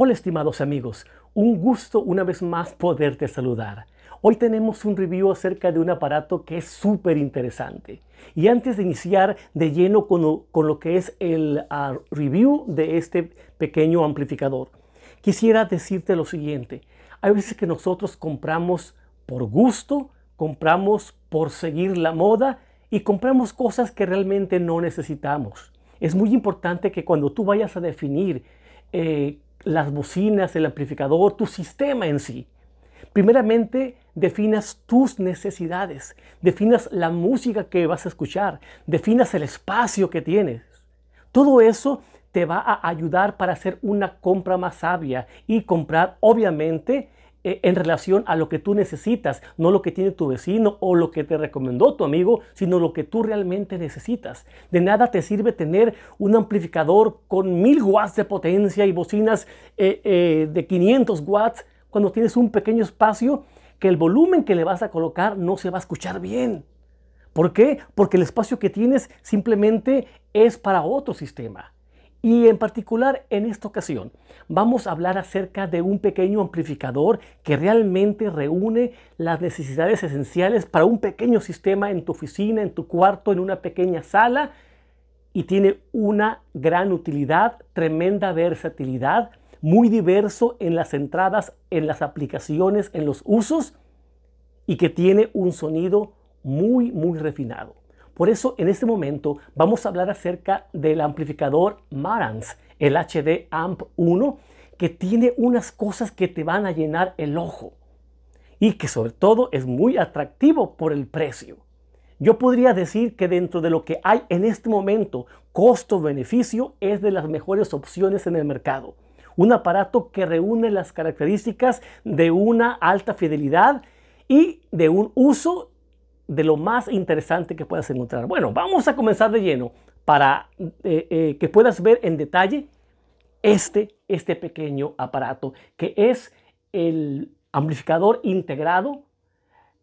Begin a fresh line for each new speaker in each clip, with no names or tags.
Hola estimados amigos, un gusto una vez más poderte saludar. Hoy tenemos un review acerca de un aparato que es súper interesante. Y antes de iniciar de lleno con lo, que es el ah, review de este pequeño amplificador, quisiera decirte lo siguiente. Hay veces que nosotros compramos por gusto, compramos por seguir la moda y compramos cosas que realmente no necesitamos. Es muy importante que cuando tú vayas a definir eh, las bocinas, el amplificador, tu sistema en sí. Primeramente, definas tus necesidades, definas la música que vas a escuchar, definas el espacio que tienes. Todo eso te va a ayudar para hacer una compra más sabia y comprar, obviamente, eh, en relación a lo que tú necesitas, no lo que tiene tu vecino o lo que te recomendó tu amigo, sino lo que tú realmente necesitas. De nada te sirve tener un amplificador con 1000 watts de potencia y bocinas eh, eh, de 500 watts cuando tienes un pequeño espacio que el volumen que le vas a colocar no se va a escuchar bien. ¿Por qué? Porque el espacio que tienes simplemente es para otro sistema. Y en particular en esta ocasión vamos a hablar acerca de un pequeño amplificador que realmente reúne las necesidades esenciales para un pequeño sistema en tu oficina, en tu cuarto, en una pequeña sala y tiene una gran utilidad, tremenda versatilidad, muy diverso en las entradas, en las aplicaciones, en los usos y que tiene un sonido muy, muy refinado. Por eso en este momento vamos a hablar acerca del amplificador Marantz, el HD Amp 1, que tiene unas cosas que te van a llenar el ojo y que sobre todo es muy atractivo por el precio. Yo podría decir que dentro de lo que hay en este momento, costo-beneficio es de las mejores opciones en el mercado. Un aparato que reúne las características de una alta fidelidad y de un uso de lo más interesante que puedas encontrar. Bueno, vamos a comenzar de lleno para eh, eh, que puedas ver en detalle este, este pequeño aparato que es el amplificador integrado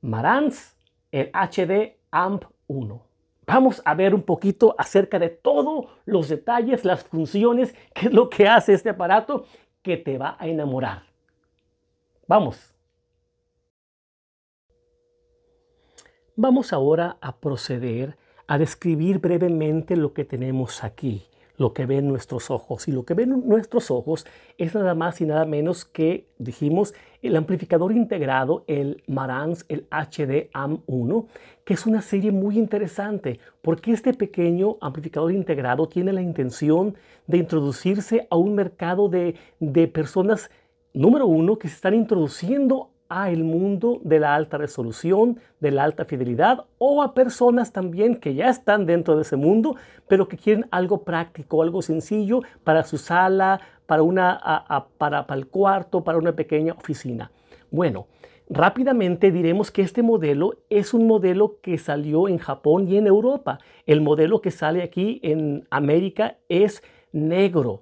Marantz, el HD AMP 1. Vamos a ver un poquito acerca de todos los detalles, las funciones, que es lo que hace este aparato que te va a enamorar. Vamos. Vamos ahora a proceder a describir brevemente lo que tenemos aquí, lo que ven nuestros ojos. Y lo que ven nuestros ojos es nada más y nada menos que, dijimos, el amplificador integrado, el Marantz, el HD AM1, que es una serie muy interesante, porque este pequeño amplificador integrado tiene la intención de introducirse a un mercado de, de personas, número uno, que se están introduciendo a el mundo de la alta resolución, de la alta fidelidad o a personas también que ya están dentro de ese mundo, pero que quieren algo práctico, algo sencillo para su sala, para, una, para, para el cuarto, para una pequeña oficina. Bueno, Rápidamente diremos que este modelo es un modelo que salió en Japón y en Europa. El modelo que sale aquí en América es negro,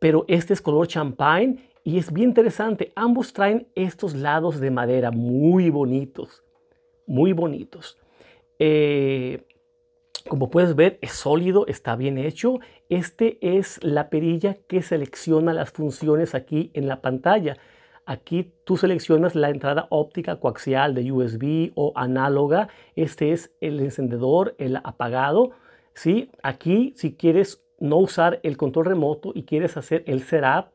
pero este es color champagne y es bien interesante, ambos traen estos lados de madera muy bonitos, muy bonitos. Eh, como puedes ver, es sólido, está bien hecho. Este es la perilla que selecciona las funciones aquí en la pantalla. Aquí tú seleccionas la entrada óptica coaxial de USB o análoga. Este es el encendedor, el apagado. ¿sí? Aquí, si quieres no usar el control remoto y quieres hacer el setup,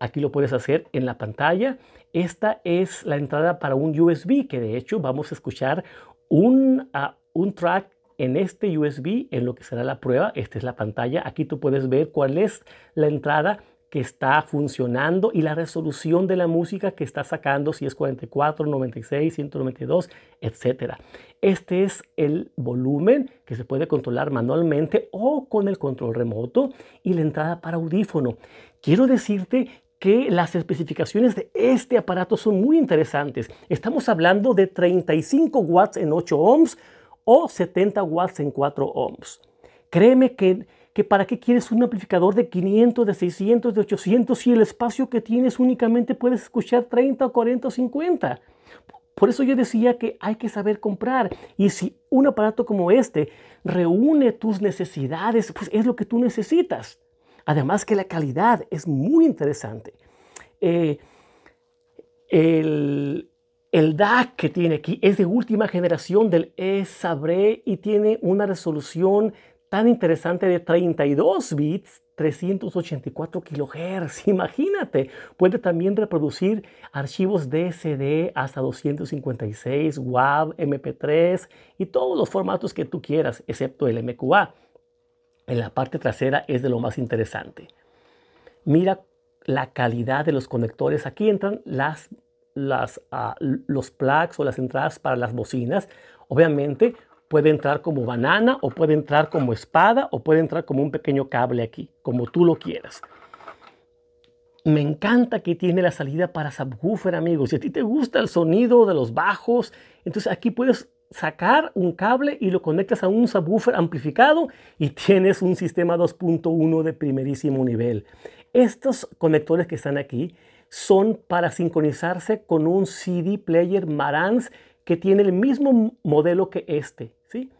Aquí lo puedes hacer en la pantalla. Esta es la entrada para un USB, que de hecho vamos a escuchar un, ah, un track en este USB en lo que será la prueba. Esta es la pantalla. Aquí tú puedes ver cuál es la entrada que está funcionando y la resolución de la música que está sacando, si es 44, 96, 192, etc. Este es el volumen que se puede controlar manualmente o con el control remoto y la entrada para audífono. Quiero decirte que las especificaciones de este aparato son muy interesantes. Estamos hablando de 35 watts en 8 ohms o 70 watts en 4 ohms. Créeme que, que para qué quieres un amplificador de 500, de 600, de 800 si el espacio que tienes únicamente puedes escuchar 30, 40 o 50. Por eso yo decía que hay que saber comprar. Y si un aparato como este reúne tus necesidades, pues es lo que tú necesitas. Además que la calidad es muy interesante. Eh, el, DAC que tiene aquí es de última generación del E-Sabre y tiene una resolución tan interesante de 32 bits, 384 kilohertz. Imagínate, puede también reproducir archivos DSD hasta 256, WAV, MP3 y todos los formatos que tú quieras, excepto el MQA en la parte trasera es de lo más interesante. Mira la calidad de los conectores. Aquí entran las, ah, los plugs o las entradas para las bocinas. Obviamente puede entrar como banana o puede entrar como espada o puede entrar como un pequeño cable aquí, como tú lo quieras. Me encanta que tiene la salida para subwoofer, amigos. Si a ti te gusta el sonido de los bajos, entonces aquí puedes sacar un cable y lo conectas a un subwoofer amplificado y tienes un sistema 2.1 de primerísimo nivel. Estos conectores que están aquí son para sincronizarse con un CD player Marantz que tiene el mismo modelo que este, ¿sí?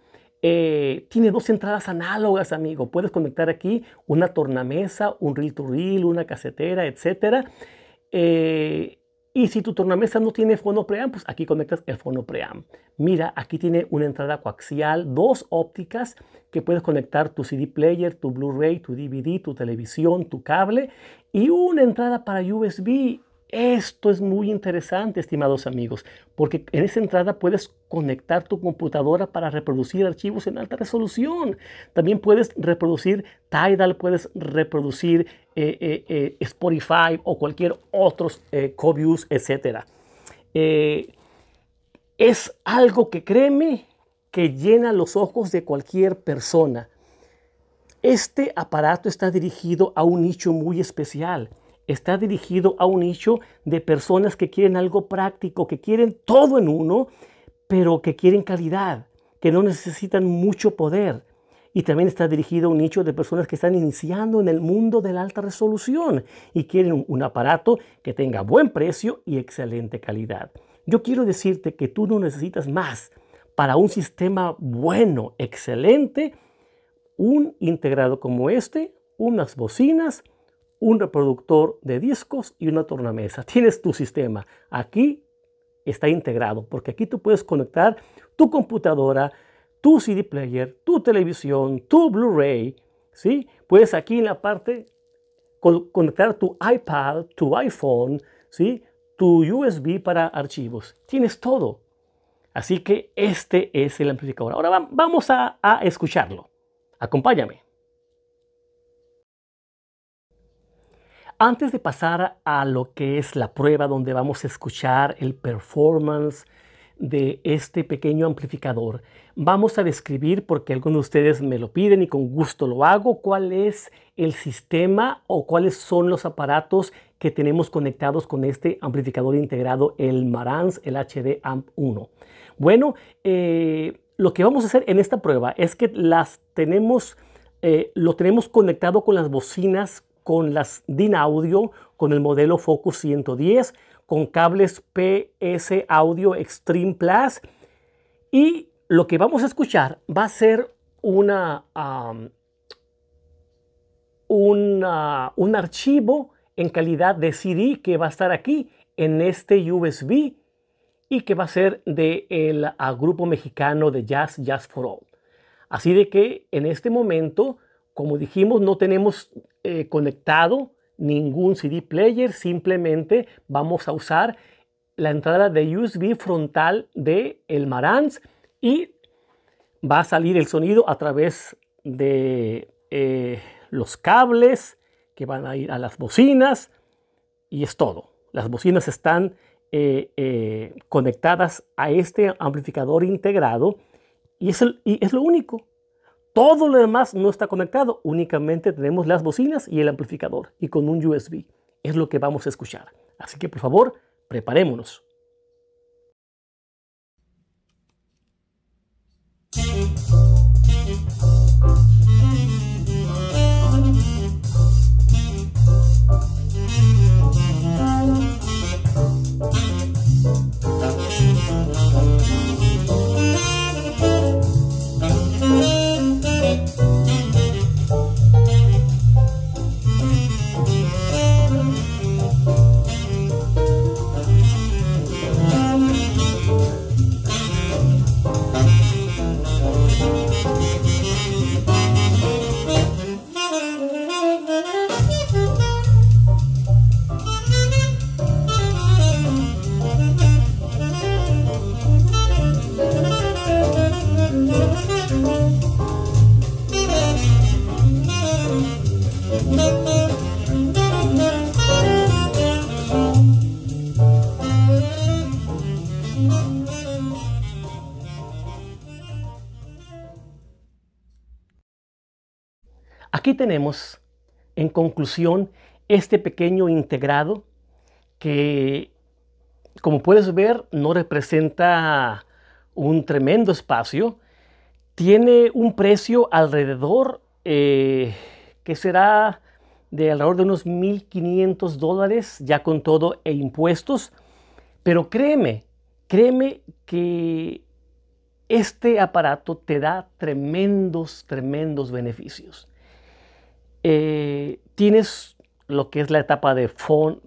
Eh, tiene dos entradas análogas, amigo. Puedes conectar aquí una tornamesa, un reel to reel, una casetera, etcétera. Eh, y si tu tornamesa no tiene fono preamp, pues aquí conectas el fono preamp. Mira, aquí tiene una entrada coaxial, dos ópticas que puedes conectar tu CD player, tu Blu-ray, tu DVD, tu televisión, tu cable y una entrada para USB esto es muy interesante, estimados amigos, porque en esa entrada puedes conectar tu computadora para reproducir archivos en alta resolución. También puedes reproducir Tidal, puedes reproducir eh, eh, eh, Spotify o cualquier otro Cobius, etc. es algo que créeme que llena los ojos de cualquier persona. Este aparato está dirigido a un nicho muy especial está dirigido a un nicho de personas que quieren algo práctico, que quieren todo en uno, pero que quieren calidad, que no necesitan mucho poder. Y también está dirigido a un nicho de personas que están iniciando en el mundo de la alta resolución y quieren un aparato que tenga buen precio y excelente calidad. Yo quiero decirte que tú no necesitas más para un sistema bueno, excelente, un integrado como este, unas bocinas, un reproductor de discos y una tornamesa. Tienes tu sistema. Aquí está integrado porque aquí tú puedes conectar tu computadora, tu CD player, tu televisión, tu Blu-ray. ¿sí? Puedes aquí en la parte conectar tu iPad, tu iPhone, ¿sí? tu USB para archivos. Tienes todo. Así que este es el amplificador. Ahora vamos a escucharlo. Acompáñame. Antes de pasar a lo que es la prueba donde vamos a escuchar el performance de este pequeño amplificador, vamos a describir, porque algunos de ustedes me lo piden y con gusto lo hago, cuál es el sistema o cuáles son los aparatos que tenemos conectados con este amplificador integrado, el Marantz, el HD Amp 1. Bueno, eh, lo que vamos a hacer en esta prueba es que las tenemos, eh, lo tenemos conectado con las bocinas con las DIN Audio, con el modelo Focus 110, con cables PS Audio Extreme Plus. Y lo que vamos a escuchar va a ser una, un archivo en calidad de CD que va a estar aquí en este USB y que va a ser del grupo mexicano de jazz, Jazz for All. Así de que en este momento, como dijimos, no tenemos eh, conectado ningún CD player, simplemente vamos a usar la entrada de USB frontal de el Marantz y va a salir el sonido a través de eh, los cables que van a ir a las bocinas y es todo. Las bocinas están eh, conectadas a este amplificador integrado y es, el, y es lo único. Todo lo demás no está conectado, únicamente tenemos las bocinas y el amplificador y con un USB. Es lo que vamos a escuchar. Así que por favor, preparémonos. tenemos, en conclusión, este pequeño integrado que, como puedes ver, no representa un tremendo espacio. Tiene un precio alrededor, eh, que será de alrededor de unos 1.500 dólares, ya con todo e impuestos. Pero créeme, créeme que este aparato te da tremendos, tremendos beneficios. Eh, tienes lo que es la etapa de,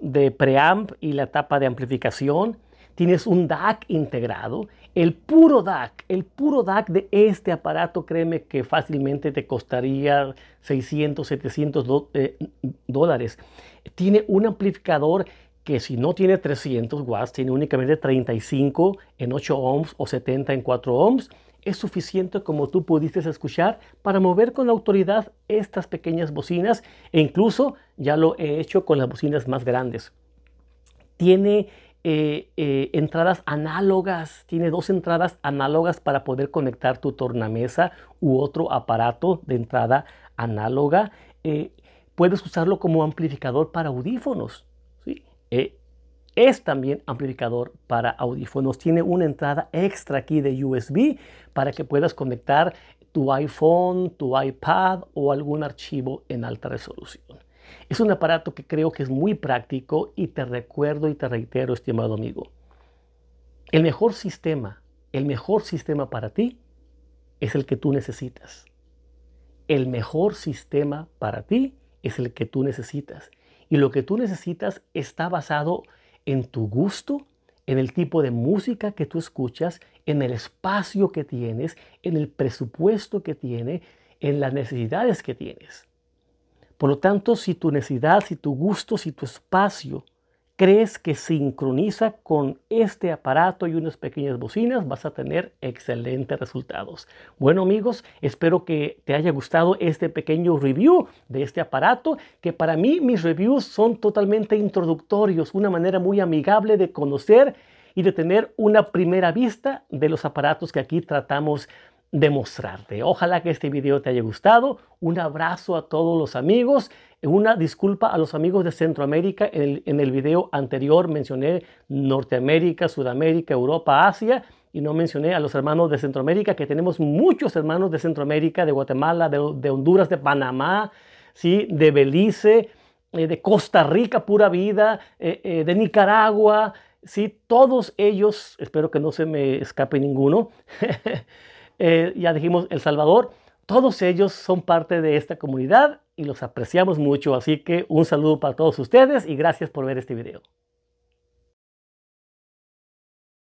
de preamp y la etapa de amplificación. Tienes un DAC integrado. El puro DAC, el puro DAC de este aparato, créeme que fácilmente te costaría 600, 700 eh, dólares. Tiene un amplificador que si no tiene 300 watts, tiene únicamente 35 en 8 ohms o 70 en 4 ohms es suficiente como tú pudiste escuchar para mover con autoridad estas pequeñas bocinas e incluso ya lo he hecho con las bocinas más grandes. Tiene eh, eh, entradas análogas, tiene dos entradas análogas para poder conectar tu tornamesa u otro aparato de entrada análoga. Eh, puedes usarlo como amplificador para audífonos. ¿sí? es también amplificador para audífonos. Tiene una entrada extra aquí de USB para que puedas conectar tu iPhone, tu iPad o algún archivo en alta resolución. Es un aparato que creo que es muy práctico y te recuerdo y te reitero, estimado amigo, el mejor sistema, el mejor sistema para ti es el que tú necesitas. El mejor sistema para ti es el que tú necesitas. Y lo que tú necesitas está basado en tu gusto, en el tipo de música que tú escuchas, en el espacio que tienes, en el presupuesto que tiene, en las necesidades que tienes. Por lo tanto, si tu necesidad, si tu gusto, si tu espacio crees que sincroniza con este aparato y unas pequeñas bocinas, vas a tener excelentes resultados. Bueno amigos, espero que te haya gustado este pequeño review de este aparato, que para mí mis reviews son totalmente introductorios, una manera muy amigable de conocer y de tener una primera vista de los aparatos que aquí tratamos demostrarte. Ojalá que este video te haya gustado. Un abrazo a todos los amigos. Una disculpa a los amigos de Centroamérica. En el, video anterior mencioné Norteamérica, Sudamérica, Europa, Asia y no mencioné a los hermanos de Centroamérica, que tenemos muchos hermanos de Centroamérica, de Guatemala, de, Honduras, de Panamá, ¿sí? de Belice, eh, de Costa Rica, pura vida, eh, eh, de Nicaragua, ¿sí? todos ellos, espero que no se me escape ninguno. Eh, ya dijimos El Salvador. Todos ellos son parte de esta comunidad y los apreciamos mucho, así que un saludo para todos ustedes y gracias por ver este video.